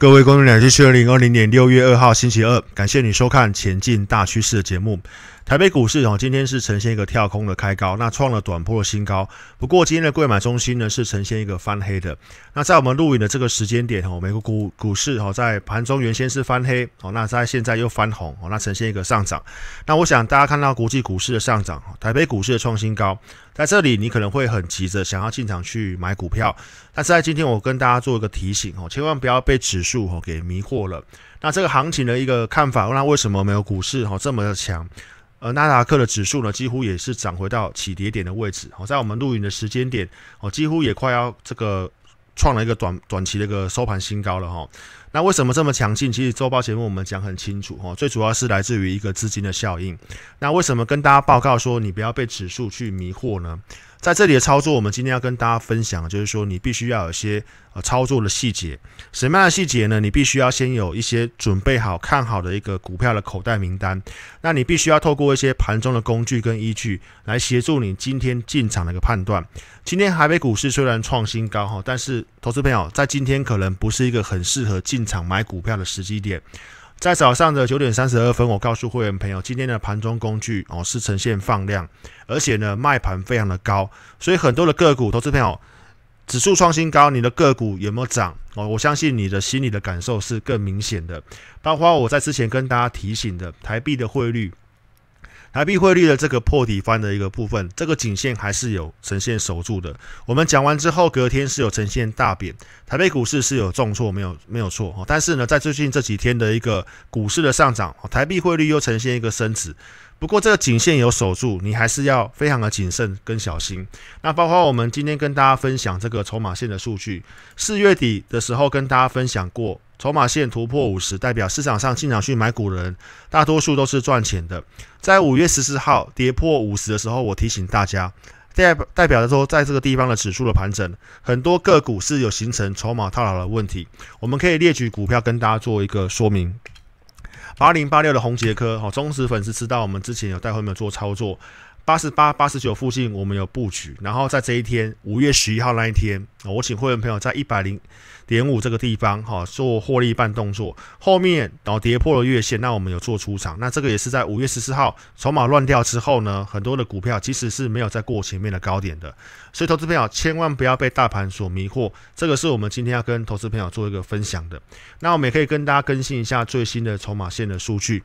各位观众，两士们，二零二零年六月二号星期二，感谢你收看《前进大趋势》的节目。台北股市哦，今天是呈现一个跳空的开高，那创了短波新高。不过今天的柜买中心呢，是呈现一个翻黑的。那在我们录影的这个时间点哦，美国股股市哦，在盘中原先是翻黑哦，那在现在又翻红哦，那呈现一个上涨。那我想大家看到国际股市的上涨，台北股市的创新高，在这里你可能会很急着想要进场去买股票，但是在今天我跟大家做一个提醒哦，千万不要被指数哦给迷惑了。那这个行情的一个看法，那为什么没有股市哦这么强？呃，纳达克的指数呢，几乎也是涨回到起跌点的位置。哦，在我们录影的时间点，哦，几乎也快要这个创了一个短短期的一个收盘新高了哈。那为什么这么强劲？其实周报节目我们讲很清楚哈，最主要是来自于一个资金的效应。那为什么跟大家报告说你不要被指数去迷惑呢？在这里的操作，我们今天要跟大家分享，就是说你必须要有一些呃操作的细节。什么样的细节呢？你必须要先有一些准备好看好的一个股票的口袋名单。那你必须要透过一些盘中的工具跟依据来协助你今天进场的一个判断。今天海北股市虽然创新高哈，但是投资朋友在今天可能不是一个很适合进场买股票的时机点。在早上的九点三十二分，我告诉会员朋友，今天的盘中工具哦是呈现放量，而且呢卖盘非常的高，所以很多的个股投资朋友，指数创新高，你的个股有没有涨哦？我相信你的心理的感受是更明显的，包括我在之前跟大家提醒的台币的汇率。台币汇率的这个破底翻的一个部分，这个颈线还是有呈现守住的。我们讲完之后，隔天是有呈现大贬，台北股市是有重挫，没有没有错。但是呢，在最近这几天的一个股市的上涨，台币汇率又呈现一个升值。不过这个颈线有守住，你还是要非常的谨慎跟小心。那包括我们今天跟大家分享这个筹码线的数据，四月底的时候跟大家分享过。筹码线突破五十，代表市场上进场去买股的人大多数都是赚钱的。在五月十四号跌破五十的时候，我提醒大家，代代表着说，在这个地方的指数的盘整，很多个股是有形成筹码套牢的问题。我们可以列举股票跟大家做一个说明。八零八六的红杰科，哈，忠实粉丝知道，我们之前有带会员做操作。八十八、八十九附近，我们有布局。然后在这一天，五月十一号那一天，我请会员朋友在一百零点五这个地方，哈，做获利半动作。后面然后跌破了月线，那我们有做出场。那这个也是在五月十四号筹码乱掉之后呢，很多的股票其实是没有再过前面的高点的。所以投资朋友千万不要被大盘所迷惑。这个是我们今天要跟投资朋友做一个分享的。那我们也可以跟大家更新一下最新的筹码线的数据。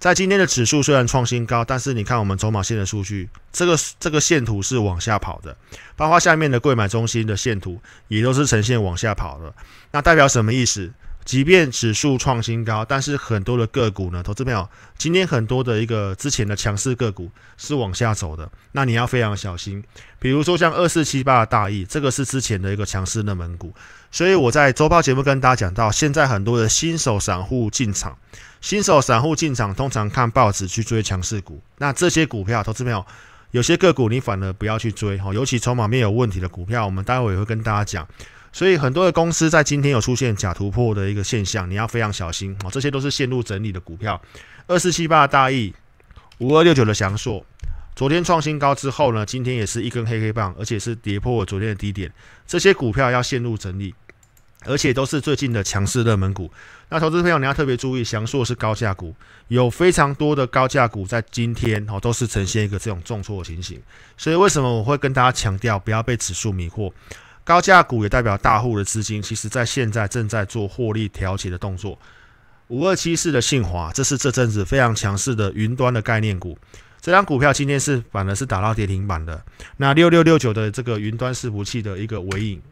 在今天的指数虽然创新高，但是你看我们筹码线的数据，这个这个线图是往下跑的。包括下面的贵买中心的线图也都是呈现往下跑的，那代表什么意思？即便指数创新高，但是很多的个股呢，投资朋友，今天很多的一个之前的强势个股是往下走的，那你要非常小心。比如说像二四七八的大意，这个是之前的一个强势热门股，所以我在周报节目跟大家讲到，现在很多的新手散户进场，新手散户进场通常看报纸去追强势股，那这些股票，投资朋友，有些个股你反而不要去追哈，尤其筹码面有问题的股票，我们待会也会跟大家讲。所以很多的公司在今天有出现假突破的一个现象，你要非常小心哦。这些都是陷入整理的股票，二四七八的大意，五二六九的祥硕，昨天创新高之后呢，今天也是一根黑黑棒，而且是跌破了昨天的低点。这些股票要陷入整理，而且都是最近的强势热门股。那投资朋友你要特别注意，祥硕是高价股，有非常多的高价股在今天哦都是呈现一个这种重挫的情形。所以为什么我会跟大家强调不要被指数迷惑？高价股也代表大户的资金，其实在现在正在做获利调节的动作。五二七四的信华，这是这阵子非常强势的云端的概念股。这张股票今天是反而是打到跌停板的。那六六六九的这个云端伺服器的一个尾影，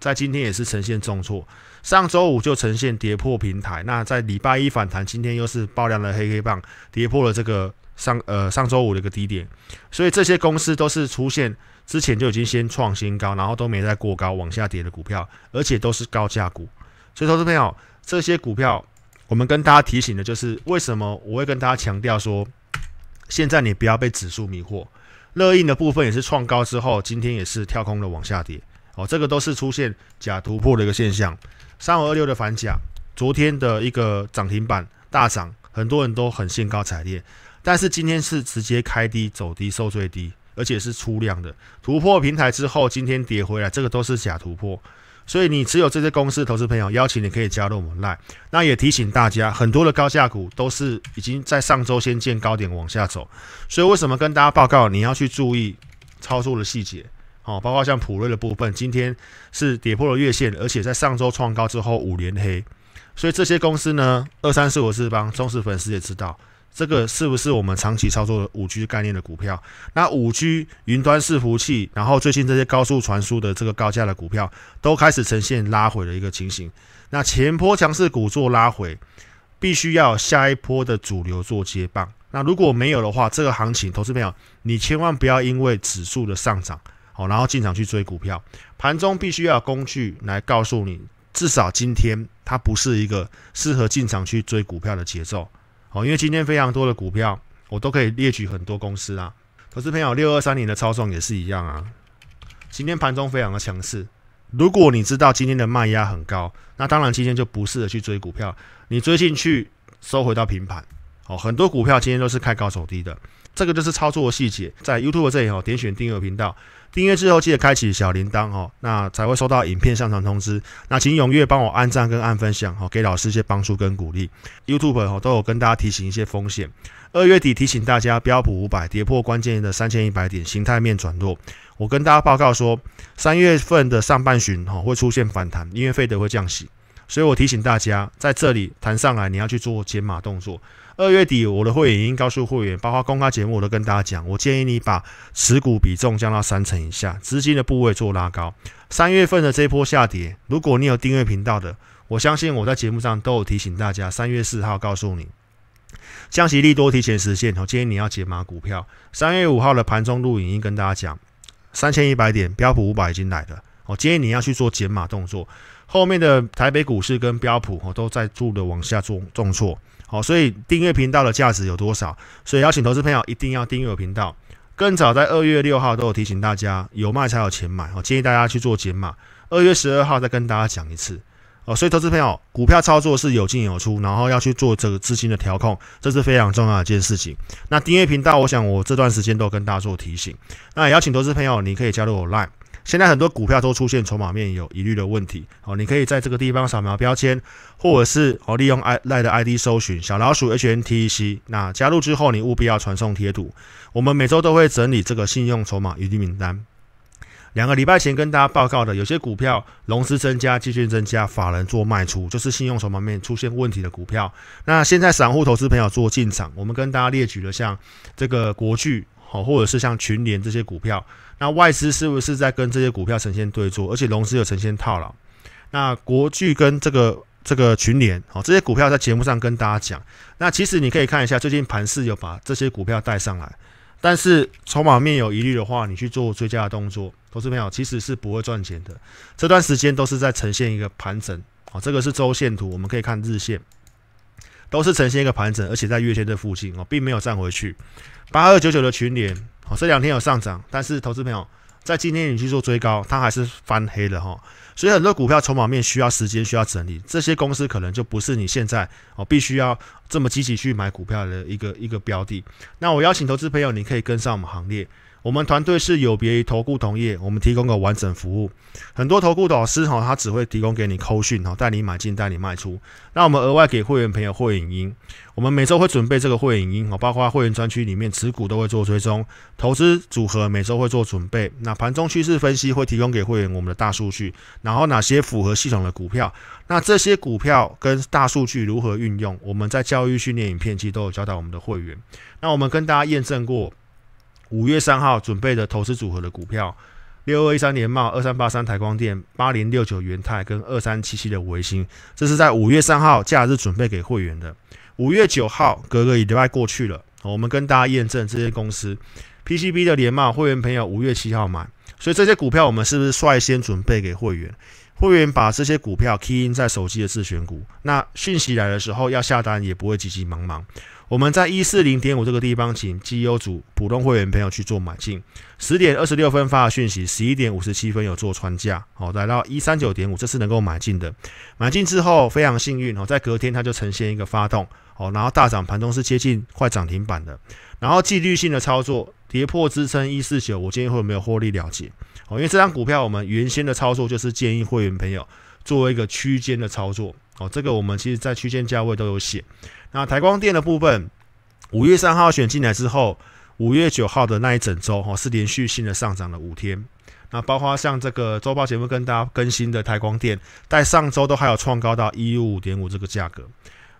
在今天也是呈现重挫。上周五就呈现跌破平台，那在礼拜一反弹，今天又是爆量的黑黑棒，跌破了这个上呃上周五的一个低点。所以这些公司都是出现。之前就已经先创新高，然后都没再过高往下跌的股票，而且都是高价股。所以说，这边朋这些股票我们跟大家提醒的就是，为什么我会跟大家强调说，现在你不要被指数迷惑。乐印的部分也是创高之后，今天也是跳空的往下跌哦，这个都是出现假突破的一个现象。三五二六的反假，昨天的一个涨停板大涨，很多人都很兴高采烈，但是今天是直接开低走低，收最低。而且是出量的突破平台之后，今天跌回来，这个都是假突破。所以你持有这些公司，投资朋友邀请你可以加入我们 Line。那也提醒大家，很多的高价股都是已经在上周先见高点往下走。所以为什么跟大家报告，你要去注意操作的细节，好，包括像普瑞的部分，今天是跌破了月线，而且在上周创高之后五连黑。所以这些公司呢，二三四五是帮忠实粉丝也知道。这个是不是我们长期操作的五 G 概念的股票？那五 G 云端伺服器，然后最近这些高速传输的这个高价的股票，都开始呈现拉回的一个情形。那前坡强势股做拉回，必须要下一波的主流做接棒。那如果没有的话，这个行情，投资朋友，你千万不要因为指数的上涨，哦，然后进场去追股票，盘中必须要工具来告诉你，至少今天它不是一个适合进场去追股票的节奏。哦，因为今天非常多的股票，我都可以列举很多公司啊。投资朋友，六二三年的操纵也是一样啊。今天盘中非常的强势，如果你知道今天的卖压很高，那当然今天就不适合去追股票。你追进去，收回到平盘。哦，很多股票今天都是开高走低的。这个就是操作的细节，在 YouTube 这里哦，点选订阅频道，订阅之后记得开启小铃铛哦，那才会收到影片上传通知。那请踊跃帮我按赞跟按分享哦，给老师一些帮助跟鼓励。YouTube 哦都有跟大家提醒一些风险，二月底提醒大家标普五百跌破关键的三千一百点，形态面转弱。我跟大家报告说，三月份的上半旬哦会出现反弹，因为费德会降息。所以我提醒大家，在这里谈上来，你要去做减码动作。二月底我的会员已经告诉会员，包括公开节目我都跟大家讲，我建议你把持股比重降到三成以下，资金的部位做拉高。三月份的这波下跌，如果你有订阅频道的，我相信我在节目上都有提醒大家。三月四号告诉你降息利多提前实现，我建议你要减码股票。三月五号的盘中录影已经跟大家讲，三千一百点标普五百已经来了，我建议你要去做减码动作。后面的台北股市跟标普哦都在助的往下重重挫，好，所以订阅频道的价值有多少？所以邀请投资朋友一定要订阅我频道。更早在二月六号都有提醒大家，有卖才有钱买，我建议大家去做减码。二月十二号再跟大家讲一次，哦，所以投资朋友股票操作是有进有出，然后要去做这个资金的调控，这是非常重要的一件事情。那订阅频道，我想我这段时间都跟大家做提醒。那邀请投资朋友，你可以加入我 Line。现在很多股票都出现筹码面有疑虑的问题，哦，你可以在这个地方扫描标签，或者是哦利用 i 赖的 i d 搜寻小老鼠 h n t e c。那加入之后，你务必要传送贴图。我们每周都会整理这个信用筹码疑虑名单。两个礼拜前跟大家报告的，有些股票融资增加、借券增加、法人做卖出，就是信用筹码面出现问题的股票。那现在散户投资朋友做进场，我们跟大家列举了像这个国巨。好，或者是像群联这些股票，那外资是不是在跟这些股票呈现对坐，而且融资有呈现套牢？那国巨跟这个这个群联，好，这些股票在节目上跟大家讲，那其实你可以看一下，最近盘市有把这些股票带上来，但是筹码面有疑虑的话，你去做追加的动作，投资朋友其实是不会赚钱的。这段时间都是在呈现一个盘整，啊，这个是周线图，我们可以看日线。都是呈现一个盘整，而且在月线这附近哦，并没有站回去。八二九九的群联哦，这两天有上涨，但是投资朋友在今天你去做追高，它还是翻黑了哈。所以很多股票筹码面需要时间，需要整理，这些公司可能就不是你现在哦必须要这么积极去买股票的一个一个标的。那我邀请投资朋友，你可以跟上我们行列。我们团队是有别于投顾同业，我们提供个完整服务。很多投顾导师哈，他只会提供给你扣讯，哈，带你买进，带你卖出。那我们额外给会员朋友会影音，我们每周会准备这个会影音，哦，包括会员专区里面持股都会做追踪，投资组合每周会做准备。那盘中趋势分析会提供给会员我们的大数据，然后哪些符合系统的股票，那这些股票跟大数据如何运用，我们在教育训练影片其实都有教导我们的会员。那我们跟大家验证过。五月三号准备的投资组合的股票，六二一三年茂、二三八三台光电、八零六九元泰跟二三七七的维新，这是在五月三号假日准备给会员的。五月九号，格格也礼拜过去了，我们跟大家验证这些公司 PCB 的联茂会员朋友五月七号买，所以这些股票我们是不是率先准备给会员？会员把这些股票 Key in 在手机的自选股，那讯息来的时候要下单也不会急急忙忙。我们在一四零点五这个地方，请绩优组普通会员朋友去做买进。十点二十六分发的讯息，十一点五十七分有做穿价，好，来到一三九点五，这是能够买进的。买进之后非常幸运哦，在隔天它就呈现一个发动，哦，然后大涨盘中是接近快涨停板的。然后纪律性的操作，跌破支撑一四九，我建议会没有获利了结，哦，因为这张股票我们原先的操作就是建议会员朋友作为一个区间的操作。哦，这个我们其实在区间价位都有写。那台光电的部分，五月三号选进来之后，五月九号的那一整周哈是连续性的上涨了五天。那包括像这个周报节目跟大家更新的台光电，在上周都还有创高到一五点五这个价格。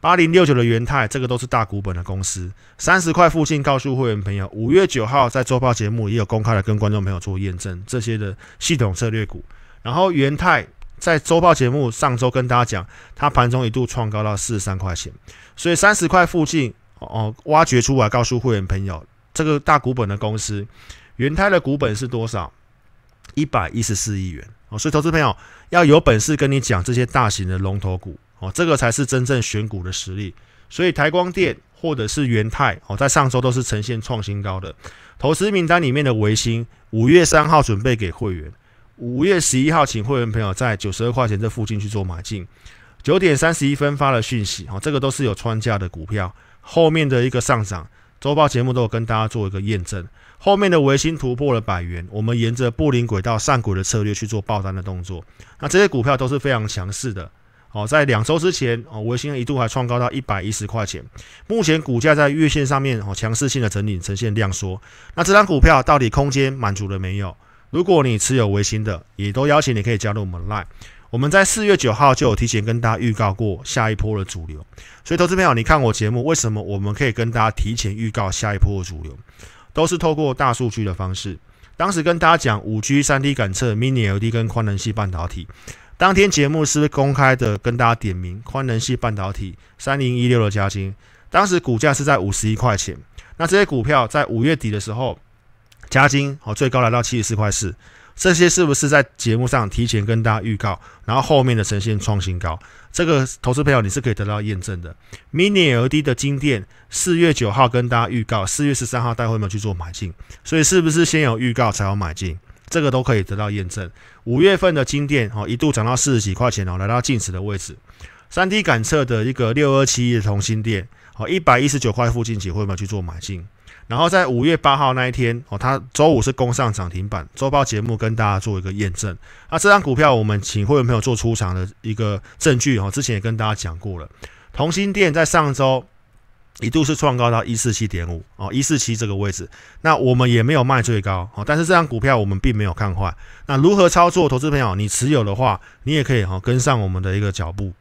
八零六九的元泰，这个都是大股本的公司，三十块附近。告诉会员朋友，五月九号在周报节目也有公开的跟观众朋友做验证，这些的系统策略股，然后元泰。在周报节目上周跟大家讲，它盘中一度创高到四十三块钱，所以三十块附近哦，挖掘出来告诉会员朋友，这个大股本的公司，元泰的股本是多少？一百一十四亿元哦，所以投资朋友要有本事跟你讲这些大型的龙头股哦，这个才是真正选股的实力。所以台光电或者是元泰哦，在上周都是呈现创新高的投资名单里面的维新，五月三号准备给会员。五月十一号，请会员朋友在九十二块钱这附近去做买进。九点三十一分发了讯息，哦，这个都是有穿价的股票，后面的一个上涨，周报节目都有跟大家做一个验证。后面的维新突破了百元，我们沿着布林轨道上轨的策略去做爆单的动作。那这些股票都是非常强势的，哦，在两周之前，哦，维新一度还创高到一百一十块钱。目前股价在月线上面，哦，强势性的整理呈现量缩。那这张股票到底空间满足了没有？如果你持有维新的，也都邀请你可以加入我们 Line。我们在四月九号就有提前跟大家预告过下一波的主流，所以投资朋友，你看我节目，为什么我们可以跟大家提前预告下一波的主流，都是透过大数据的方式。当时跟大家讲五 G 三 D 感测 Mini LED 跟宽能系半导体，当天节目是公开的跟大家点名宽能系半导体三零一六的加金？当时股价是在五十一块钱。那这些股票在五月底的时候。押金哦，最高来到七十四块四，这些是不是在节目上提前跟大家预告，然后后面的呈现创新高，这个投资朋友你是可以得到验证的。Mini LED 的金店四月九号跟大家预告，四月十三号带会员去做买进，所以是不是先有预告才有买进，这个都可以得到验证。五月份的金店哦，一度涨到四十几块钱哦，来到近值的位置。三 D 感测的一个六二七的同心店哦，一百一十九块附近，几位会员去做买进。然后在五月八号那一天，哦，它周五是攻上涨停板。周报节目跟大家做一个验证。那这张股票，我们请会员朋友做出场的一个证据。哦，之前也跟大家讲过了，同心店在上周一度是创高到一四七点五，哦，一四七这个位置。那我们也没有卖最高，哦，但是这张股票我们并没有看坏。那如何操作？投资朋友，你持有的话，你也可以哦跟上我们的一个脚步。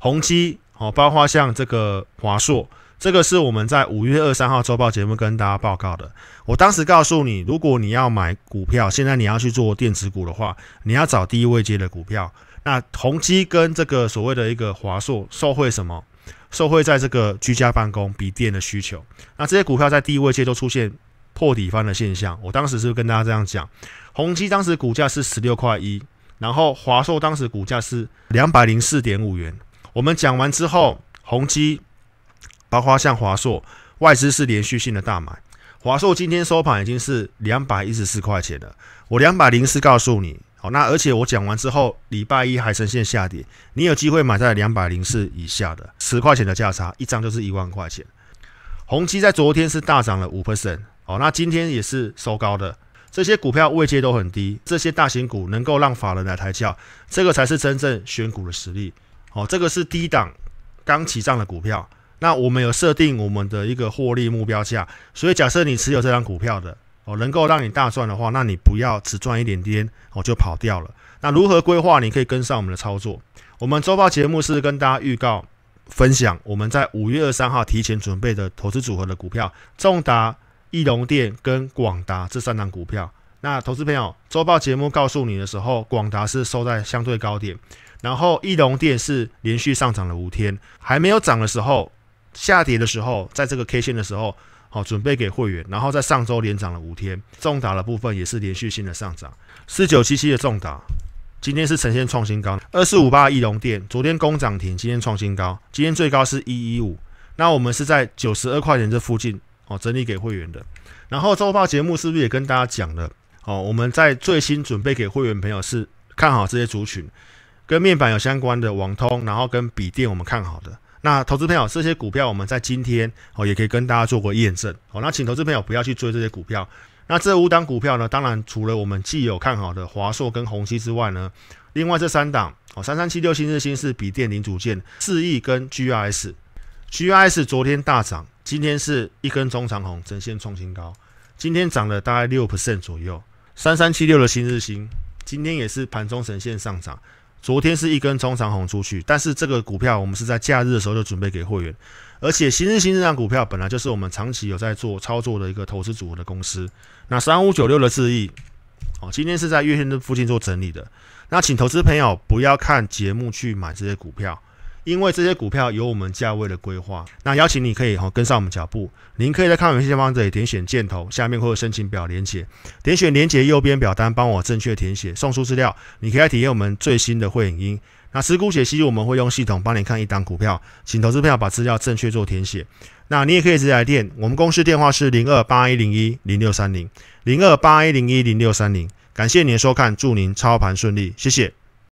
宏基，哦，包括像这个华硕。这个是我们在五月二三号周报节目跟大家报告的。我当时告诉你，如果你要买股票，现在你要去做电子股的话，你要找低位接的股票。那宏基跟这个所谓的一个华硕，受惠什么？受惠在这个居家办公笔电的需求。那这些股票在低位接都出现破底翻的现象。我当时是跟大家这样讲：宏基当时股价是十六块一，然后华硕当时股价是两百零四点五元。我们讲完之后，宏基。包括像华硕，外资是连续性的大买。华硕今天收盘已经是两百一十四块钱了。我两百零四告诉你，好，那而且我讲完之后，礼拜一还呈现下跌，你有机会买在两百零四以下的十块钱的价差，一张就是一万块钱。宏基在昨天是大涨了五 percent，哦，那今天也是收高的。这些股票位阶都很低，这些大型股能够让法人来抬轿，这个才是真正选股的实力。哦，这个是低档刚起涨的股票。那我们有设定我们的一个获利目标价，所以假设你持有这张股票的哦，能够让你大赚的话，那你不要只赚一点点哦就跑掉了。那如何规划？你可以跟上我们的操作。我们周报节目是跟大家预告分享我们在五月二三号提前准备的投资组合的股票，重达、易龙电跟广达这三张股票。那投资朋友，周报节目告诉你的时候，广达是收在相对高点，然后易龙电是连续上涨了五天，还没有涨的时候。下跌的时候，在这个 K 线的时候，好准备给会员。然后在上周连涨了五天，重打的部分也是连续性的上涨。四九七七的重打，今天是呈现创新高。二四五八的易龙店昨天攻涨停，今天创新高，今天最高是一一五。那我们是在九十二块钱这附近哦整理给会员的。然后周报节目是不是也跟大家讲了哦？我们在最新准备给会员朋友是看好这些族群，跟面板有相关的网通，然后跟笔电我们看好的。那投资朋友，这些股票我们在今天哦也可以跟大家做个验证好，那请投资朋友不要去追这些股票。那这五档股票呢，当然除了我们既有看好的华硕跟宏碁之外呢，另外这三档哦，三三七六新日新是笔电零组件，四亿跟 G I S，G I S 昨天大涨，今天是一根中长红，呈现创新高，今天涨了大概六 percent 左右。三三七六的新日新今天也是盘中呈现上涨。昨天是一根中长红出去，但是这个股票我们是在假日的时候就准备给会员，而且新日新这上股票本来就是我们长期有在做操作的一个投资组合的公司。那三五九六的智意，哦，今天是在月线的附近做整理的，那请投资朋友不要看节目去买这些股票。因为这些股票有我们价位的规划，那邀请你可以哈跟上我们脚步。您可以在看永先生方这里点选箭头下面会有申请表连接，点选连接右边表单帮我正确填写送出资料。你可以来体验我们最新的会影音。那持股解析我们会用系统帮你看一档股票，请投资票把资料正确做填写。那你也可以直接来电，我们公司电话是零二八一零一零六三零零二八一零一零六三零。感谢您的收看，祝您操盘顺利，谢谢。